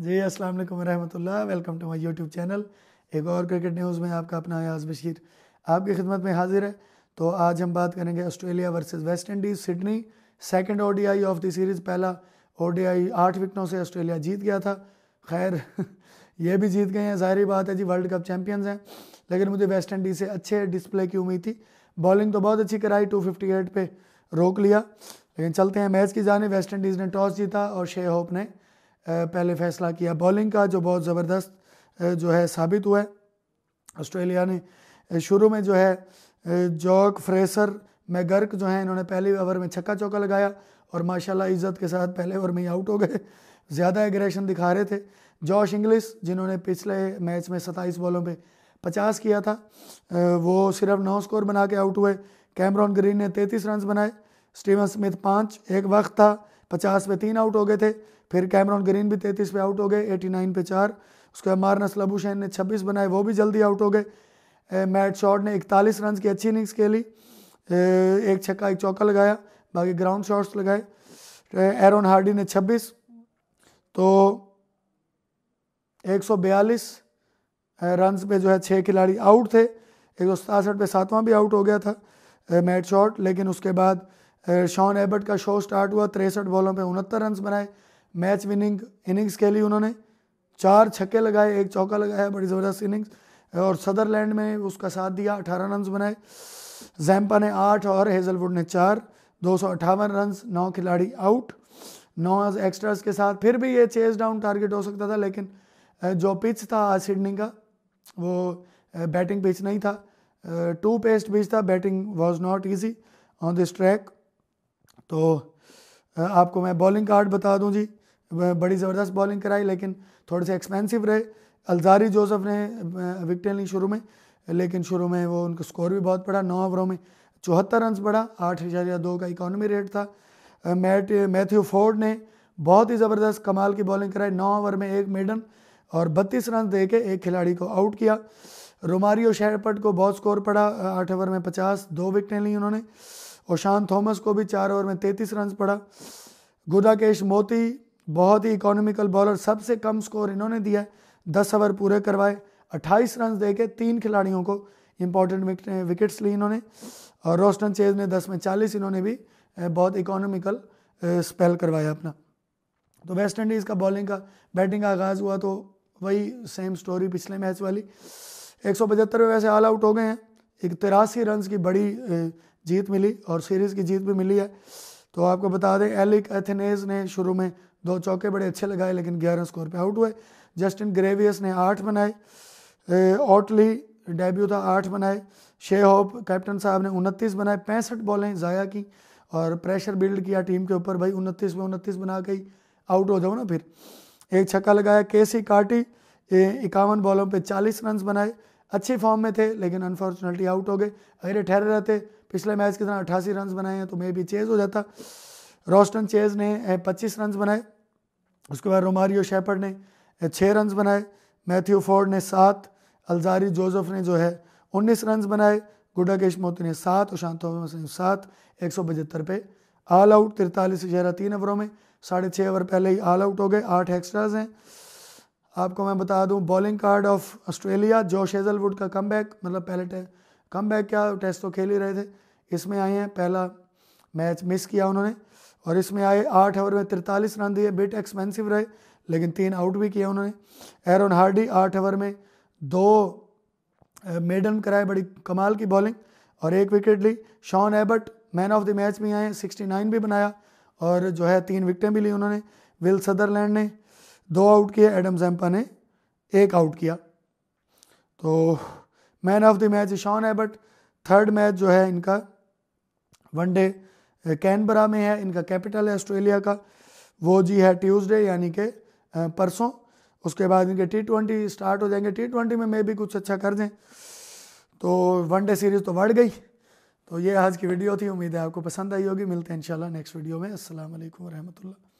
जी अस्सलाम वालेकुम रहमतुल्लाह welcome to my YouTube channel एक और क्रिकेट न्यूज़ में आपका अपना अयाज बशीर आपकी खिदमत में हाजिर है तो आज हम बात करेंगे Australia versus West Indies Sydney second ODI of the series पहला ओडीआई आठ विकटों से ऑस्ट्रेलिया जीत गया था खैर ये भी जीत गए हैं जाहिर बात है जी वर्ल्ड कप चैम्पियंस हैं लेकिन मुझे वेस्ट इंडीज़ से अच्छे डिस्प्ले की उम्मीद थी बॉलिंग तो बहुत अच्छी कराई टू फिफ्टी पर रोक लिया लेकिन चलते हैं मैच की जाने वेस्ट इंडीज़ ने टॉस जीता और शे होप ने पहले फैसला किया बॉलिंग का जो बहुत ज़बरदस्त जो है साबित हुआ है ऑस्ट्रेलिया ने शुरू में जो है जॉक फ्रेसर मैगर्क जो है इन्होंने पहले ओवर में छक्का चौका लगाया और माशाल्लाह इज़्ज़त के साथ पहले ओवर में ही आउट हो गए ज़्यादा एग्रेशन दिखा रहे थे जॉश इंग्लिस जिन्होंने पिछले मैच में सत्ताईस बॉलों पर पचास किया था वो सिर्फ नौ स्कोर बना के आउट हुए कैमरॉन ग्रीन ने तैंतीस रन बनाए स्टीवन स्मिथ पाँच एक वक्त था पचास में तीन आउट हो गए थे फिर कैमरॉन ग्रीन भी तैंतीस पे आउट हो गए एटी नाइन पे चार उसके बाद मारनस लबूशैन ने छब्बीस बनाए वो भी जल्दी आउट हो गए मैट शॉट ने इकतालीस रन की अच्छी इनिंग्स खेली एक छक्का एक चौका लगाया बाकी ग्राउंड शॉट्स लगाए एरोन हार्डी ने छब्बीस तो एक सौ बयालीस रन पे जो है छः खिलाड़ी आउट थे एक सौ सतासठ पे सातवां भी आउट हो गया था मैट शॉट लेकिन उसके बाद शॉन एबर्ट का शो स्टार्ट हुआ तिरसठ बॉलों पे उनहत्तर रन बनाए मैच विनिंग इनिंग्स खेली उन्होंने चार छक्के लगाए एक चौका लगाया बड़ी ज़बरदस्त इनिंग्स और सदरलैंड में उसका साथ दिया अठारह रन बनाए जैम्पा ने आठ और हेजलवुड ने चार दो सौ अट्ठावन रन नौ खिलाड़ी आउट नौ एक्स्ट्रास के साथ फिर भी ये चेस डाउन टारगेट हो सकता था लेकिन जो पिच था आज सिडनी का वो बैटिंग पिच नहीं था टू पेस्ट पिच था batting was not easy on this track तो आपको मैं बॉलिंग कार्ड बता दूं जी बड़ी ज़बरदस्त बॉलिंग कराई लेकिन थोड़े से एक्सपेंसिव रहे अलजारी जोसफ ने विकटें ली शुरू में लेकिन शुरू में वो उनका स्कोर भी बहुत पड़ा नौ ओवरों में चौहत्तर रन पड़ा आठ इशारिया दो का इकॉनमी रेट था मैट मैथ्यू फोर्ड ने बहुत ही ज़बरदस्त कमाल की बॉलिंग कराई नौ ओवर में एक मेडन और बत्तीस रन दे के एक खिलाड़ी को आउट किया रोमारियो शेरपट को बहुत स्कोर पड़ा आठ ओवर में पचास दो विकटें ली उन्होंने और शान थॉमस को भी चार ओवर में तैंतीस रन पड़ा गुदाकेश मोती बहुत ही इकोनॉमिकल बॉलर सबसे कम स्कोर इन्होंने दिया दस ओवर पूरे करवाए अट्ठाईस रन दे के तीन खिलाड़ियों को इंपॉर्टेंट विकेट्स ली इन्होंने और रोस्टन चेज ने दस में चालीस इन्होंने भी बहुत इकोनॉमिकल स्पेल करवाया अपना तो वेस्ट इंडीज़ का बॉलिंग का बैटिंग का आगाज़ हुआ तो वही सेम स्टोरी पिछले मैच वाली एक सौ पचहत्तर में वैसे ऑल आउट हो गए हैं एक तिरासी रन की बड़ी जीत मिली और सीरीज़ की जीत भी मिली है तो आपको बता दें एलिक एथेनेज ने शुरू में दो चौके बड़े अच्छे लगाए लेकिन ग्यारह स्कोर पे आउट हुए जस्टिन ग्रेवियस ने आठ बनाए ऑटली डेब्यू था आठ बनाए शे होप कैप्टन साहब ने उनतीस बनाए पैंसठ बॉलें ज़ाया की और प्रेशर बिल्ड किया टीम के ऊपर भाई उनतीस में उनतीस बना के आउट हो जाओ ना फिर एक छक्का लगाया के सी काटी इक्यावन बॉलों पे चालीस रन बनाए अच्छी फॉर्म में थे लेकिन अनफॉर्चुनेटली आउट हो गए अगर ठहरे रहते पिछले मैच की तरह अट्ठासी रन बनाए हैं तो मे भी चेज हो जाता रोस्टन चेज ने पच्चीस रन बनाए उसके बाद रोमारियो शेपर्ड ने छः रन बनाए मैथ्यू फोर्ड ने सात अलजारी जोसेफ ने जो है उन्नीस रन बनाए गुडा केश मोती ने सात और शांतो ने सात एक सौ पचहत्तर पे ऑल आउट तिरतालीस इशारा तीन ओवरों में साढ़े छः ओवर पहले ही ऑल आउट हो गए आठ एक्स्ट्राज हैं आपको मैं बता दूं bowling card of Australia Josh Hazlewood का कम मतलब पहले कम बैक क्या टेस्ट तो खेल ही रहे थे इसमें आए हैं पहला मैच मिस किया उन्होंने और इसमें आए आठ ओवर में तिरतालीस रन दिए बिट एक्सपेंसिव रहे लेकिन तीन आउट भी किया उन्होंने एरोन हार्डी आठ ओवर में दो मेडन कराए बड़ी कमाल की बॉलिंग और एक विकेट ली Sean Abbott man of the match भी आए 69 भी बनाया और जो है तीन विकटें भी ली उन्होंने विल सदरलैंड ने दो आउट किए एडम जैम्पा ने एक आउट किया तो man of the match Sean Abbott third match जो है इनका वनडे कैनबरा में है इनका कैपिटल है ऑस्ट्रेलिया का वो जी है ट्यूसडे यानी कि परसों उसके बाद इनके टी ट्वेंटी स्टार्ट हो जाएंगे टी ट्वेंटी में मे भी कुछ अच्छा कर दें तो वनडे सीरीज़ तो बढ़ गई तो ये आज की वीडियो थी उम्मीद है आपको पसंद आई होगी मिलते हैं इंशाल्लाह नेक्स्ट वीडियो में असल वरहमल